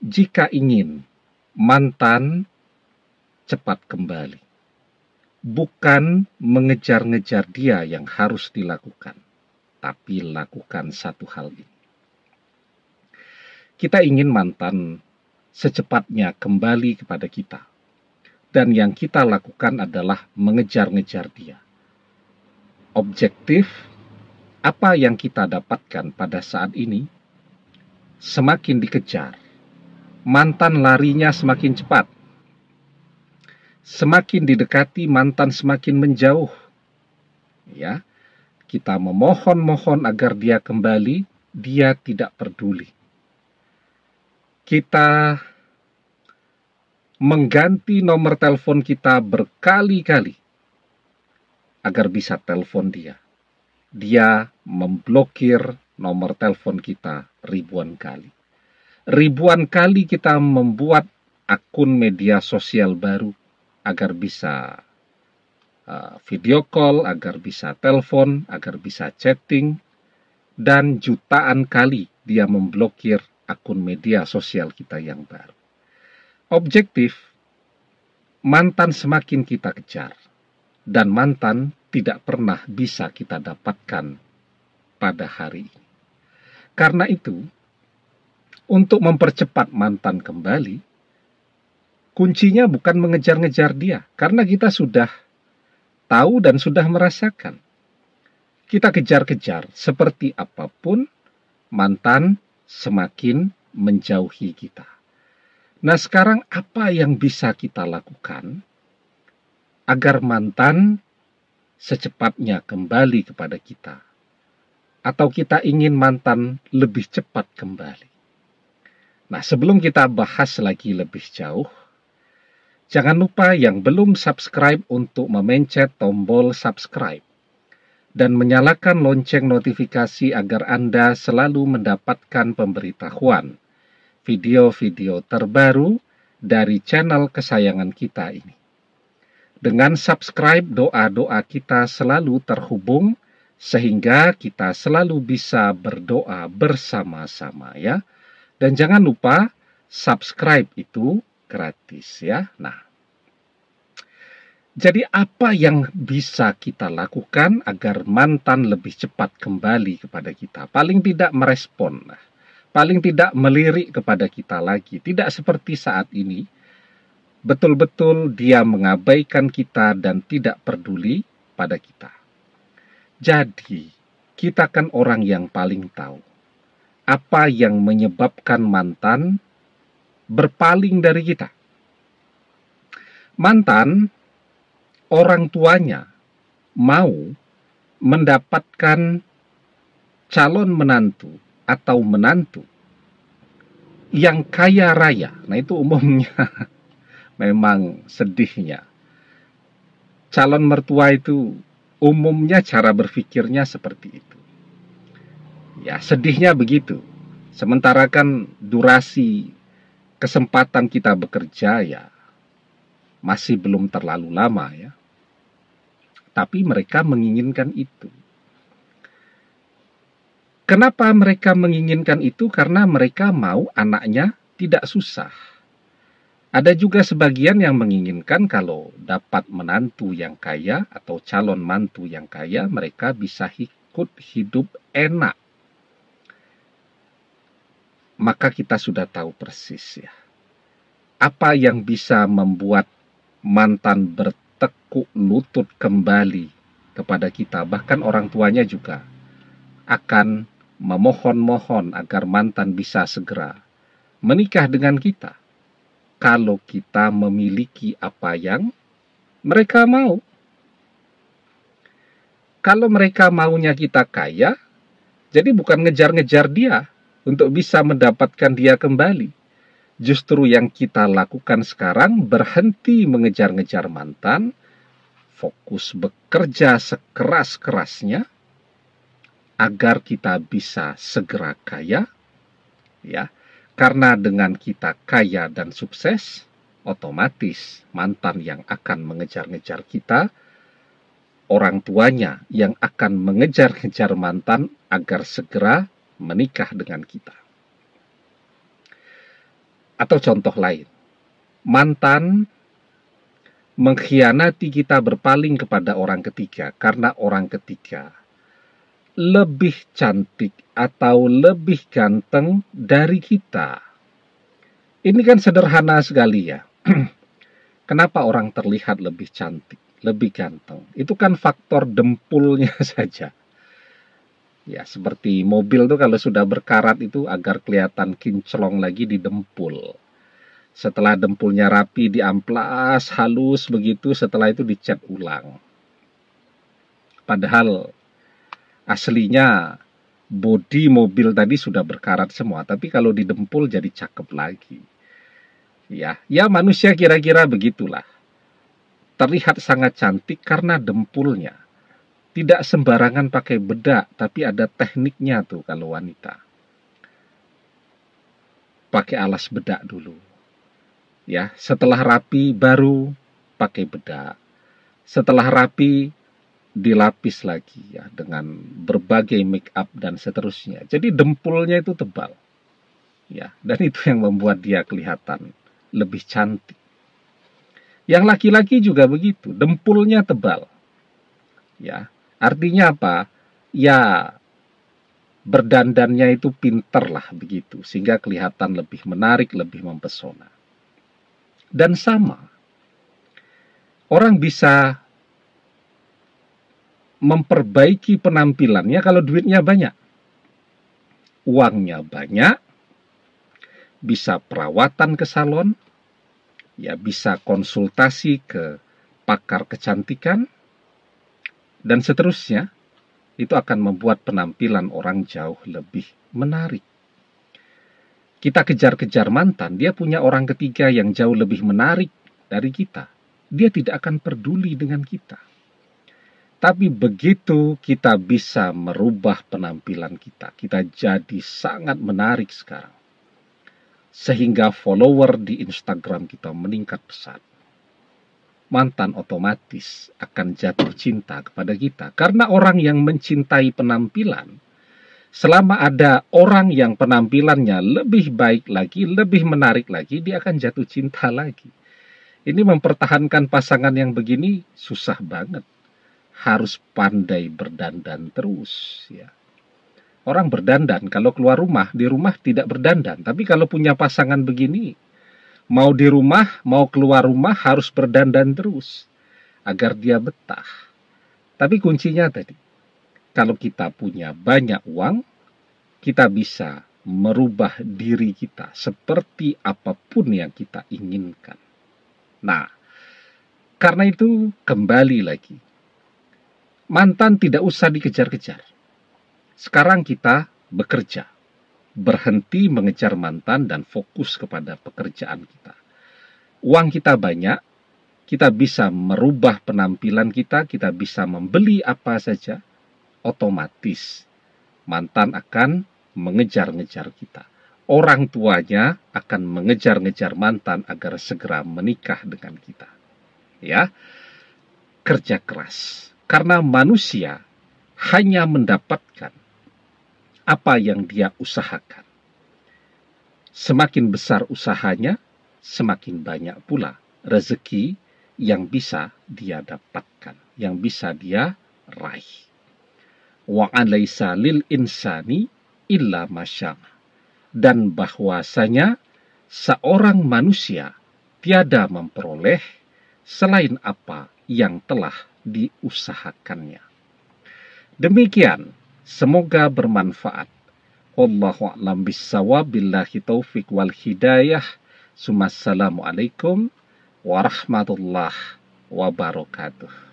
jika ingin mantan cepat kembali. Bukan mengejar-ngejar dia yang harus dilakukan, tapi lakukan satu hal ini. Kita ingin mantan secepatnya kembali kepada kita. Dan yang kita lakukan adalah mengejar-ngejar dia. Objektif, apa yang kita dapatkan pada saat ini, semakin dikejar, mantan larinya semakin cepat. Semakin didekati, mantan semakin menjauh. Ya, kita memohon-mohon agar dia kembali, dia tidak peduli. Kita mengganti nomor telepon kita berkali-kali agar bisa telepon dia. Dia memblokir nomor telepon kita ribuan kali ribuan kali kita membuat akun media sosial baru agar bisa uh, video call, agar bisa telepon, agar bisa chatting, dan jutaan kali dia memblokir akun media sosial kita yang baru. Objektif, mantan semakin kita kejar, dan mantan tidak pernah bisa kita dapatkan pada hari ini. Karena itu, untuk mempercepat mantan kembali, kuncinya bukan mengejar-ngejar dia, karena kita sudah tahu dan sudah merasakan. Kita kejar-kejar seperti apapun, mantan semakin menjauhi kita. Nah, sekarang apa yang bisa kita lakukan agar mantan secepatnya kembali kepada kita, atau kita ingin mantan lebih cepat kembali? Nah, sebelum kita bahas lagi lebih jauh, jangan lupa yang belum subscribe untuk memencet tombol subscribe dan menyalakan lonceng notifikasi agar Anda selalu mendapatkan pemberitahuan video-video terbaru dari channel kesayangan kita ini. Dengan subscribe, doa-doa kita selalu terhubung sehingga kita selalu bisa berdoa bersama-sama ya. Dan jangan lupa subscribe itu gratis ya. Nah, jadi apa yang bisa kita lakukan agar mantan lebih cepat kembali kepada kita? Paling tidak merespon, paling tidak melirik kepada kita lagi. Tidak seperti saat ini, betul-betul dia mengabaikan kita dan tidak peduli pada kita. Jadi, kita kan orang yang paling tahu apa yang menyebabkan mantan berpaling dari kita. Mantan orang tuanya mau mendapatkan calon menantu atau menantu yang kaya raya. Nah, itu umumnya memang sedihnya. Calon mertua itu umumnya cara berpikirnya seperti itu. Ya, sedihnya begitu. Sementara kan durasi kesempatan kita bekerja ya masih belum terlalu lama ya. Tapi mereka menginginkan itu. Kenapa mereka menginginkan itu? Karena mereka mau anaknya tidak susah. Ada juga sebagian yang menginginkan kalau dapat menantu yang kaya atau calon mantu yang kaya, mereka bisa ikut hidup enak maka kita sudah tahu persis ya. Apa yang bisa membuat mantan bertekuk lutut kembali kepada kita, bahkan orang tuanya juga akan memohon-mohon agar mantan bisa segera menikah dengan kita. Kalau kita memiliki apa yang mereka mau. Kalau mereka maunya kita kaya, jadi bukan ngejar-ngejar dia, untuk bisa mendapatkan dia kembali. Justru yang kita lakukan sekarang berhenti mengejar-ngejar mantan, fokus bekerja sekeras-kerasnya agar kita bisa segera kaya ya. Karena dengan kita kaya dan sukses, otomatis mantan yang akan mengejar-ngejar kita, orang tuanya yang akan mengejar-ngejar mantan agar segera menikah dengan kita. Atau contoh lain, mantan mengkhianati kita berpaling kepada orang ketiga karena orang ketiga lebih cantik atau lebih ganteng dari kita. Ini kan sederhana sekali ya. Kenapa orang terlihat lebih cantik, lebih ganteng? Itu kan faktor dempulnya saja ya seperti mobil tuh kalau sudah berkarat itu agar kelihatan kinclong lagi di dempul. Setelah dempulnya rapi di amplas halus begitu setelah itu dicat ulang. Padahal aslinya bodi mobil tadi sudah berkarat semua, tapi kalau di dempul jadi cakep lagi. Ya, ya manusia kira-kira begitulah. Terlihat sangat cantik karena dempulnya. Tidak sembarangan pakai bedak, tapi ada tekniknya tuh kalau wanita. Pakai alas bedak dulu. Ya, setelah rapi baru pakai bedak. Setelah rapi dilapis lagi ya dengan berbagai make up dan seterusnya. Jadi dempulnya itu tebal. Ya, dan itu yang membuat dia kelihatan lebih cantik. Yang laki-laki juga begitu, dempulnya tebal. Ya. Artinya apa? Ya, berdandannya itu pinter lah begitu, sehingga kelihatan lebih menarik, lebih mempesona. Dan sama, orang bisa memperbaiki penampilannya kalau duitnya banyak. Uangnya banyak, bisa perawatan ke salon, ya bisa konsultasi ke pakar kecantikan, dan seterusnya, itu akan membuat penampilan orang jauh lebih menarik. Kita kejar-kejar mantan, dia punya orang ketiga yang jauh lebih menarik dari kita. Dia tidak akan peduli dengan kita. Tapi begitu kita bisa merubah penampilan kita, kita jadi sangat menarik sekarang. Sehingga follower di Instagram kita meningkat pesat mantan otomatis akan jatuh cinta kepada kita. Karena orang yang mencintai penampilan, selama ada orang yang penampilannya lebih baik lagi, lebih menarik lagi, dia akan jatuh cinta lagi. Ini mempertahankan pasangan yang begini susah banget. Harus pandai berdandan terus ya. Orang berdandan kalau keluar rumah, di rumah tidak berdandan, tapi kalau punya pasangan begini Mau di rumah, mau keluar rumah harus berdandan terus agar dia betah. Tapi kuncinya tadi, kalau kita punya banyak uang, kita bisa merubah diri kita seperti apapun yang kita inginkan. Nah, karena itu kembali lagi. Mantan tidak usah dikejar-kejar. Sekarang kita bekerja berhenti mengejar mantan dan fokus kepada pekerjaan kita. Uang kita banyak, kita bisa merubah penampilan kita, kita bisa membeli apa saja, otomatis mantan akan mengejar-ngejar kita. Orang tuanya akan mengejar-ngejar mantan agar segera menikah dengan kita. Ya. Kerja keras. Karena manusia hanya mendapatkan apa yang dia usahakan. Semakin besar usahanya, semakin banyak pula rezeki yang bisa dia dapatkan, yang bisa dia raih. Wa alaisa lil insani illa masya'ah. Dan bahwasanya seorang manusia tiada memperoleh selain apa yang telah diusahakannya. Demikian Semoga bermanfaat. Wallahu a'lam bissawab. Billahi taufik wal hidayah. Assalamualaikum warahmatullahi wabarakatuh.